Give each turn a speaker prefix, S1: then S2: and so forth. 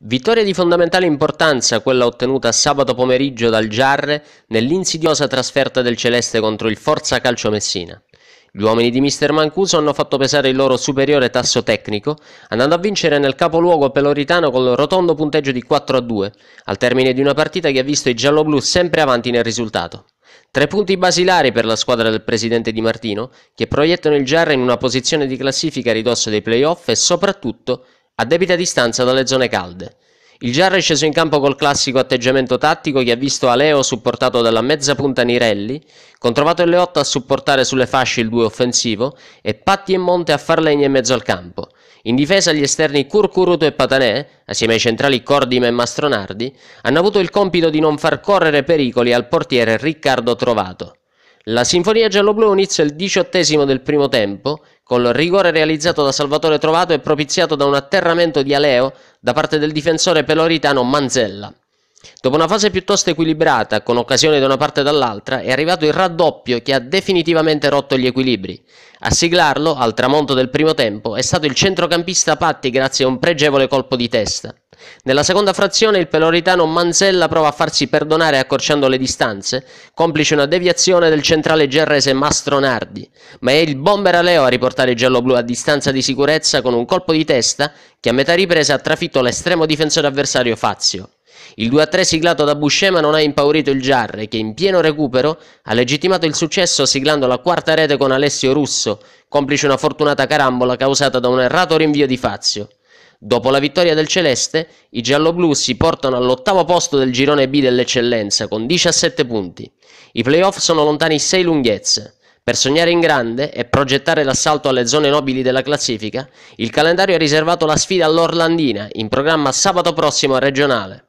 S1: Vittoria di fondamentale importanza quella ottenuta sabato pomeriggio dal Giarre nell'insidiosa trasferta del Celeste contro il Forza Calcio Messina. Gli uomini di Mister Mancuso hanno fatto pesare il loro superiore tasso tecnico, andando a vincere nel capoluogo peloritano col rotondo punteggio di 4 a 2, al termine di una partita che ha visto i gialloblu sempre avanti nel risultato. Tre punti basilari per la squadra del presidente Di Martino, che proiettano il Giarre in una posizione di classifica a ridosso dei playoff e soprattutto a debita distanza dalle zone calde. Il Giarra è sceso in campo col classico atteggiamento tattico che ha visto Aleo supportato dalla mezza punta Nirelli, controvato il Leotta a supportare sulle fasce il 2 offensivo e Patti e Monte a far legna in mezzo al campo. In difesa gli esterni Curcuruto e Patanè, assieme ai centrali Cordima e Mastronardi, hanno avuto il compito di non far correre pericoli al portiere Riccardo Trovato. La Sinfonia gialloblu inizia il diciottesimo del primo tempo col rigore realizzato da Salvatore Trovato e propiziato da un atterramento di Aleo da parte del difensore peloritano Manzella. Dopo una fase piuttosto equilibrata, con occasioni da una parte e dall'altra, è arrivato il raddoppio che ha definitivamente rotto gli equilibri. A siglarlo, al tramonto del primo tempo, è stato il centrocampista Patti grazie a un pregevole colpo di testa. Nella seconda frazione il peloritano Manzella prova a farsi perdonare accorciando le distanze, complice una deviazione del centrale gerrese Mastronardi, ma è il bomber a Leo a riportare giallo-blu a distanza di sicurezza con un colpo di testa che a metà ripresa ha trafitto l'estremo difensore avversario Fazio. Il 2-3 siglato da Buscema non ha impaurito il Giarre, che in pieno recupero ha legittimato il successo siglando la quarta rete con Alessio Russo, complice una fortunata carambola causata da un errato rinvio di Fazio. Dopo la vittoria del Celeste, i gialloblu si portano all'ottavo posto del girone B dell'eccellenza con 17 punti. I playoff sono lontani 6 lunghezze. Per sognare in grande e progettare l'assalto alle zone nobili della classifica, il calendario ha riservato la sfida all'Orlandina, in programma sabato prossimo a regionale.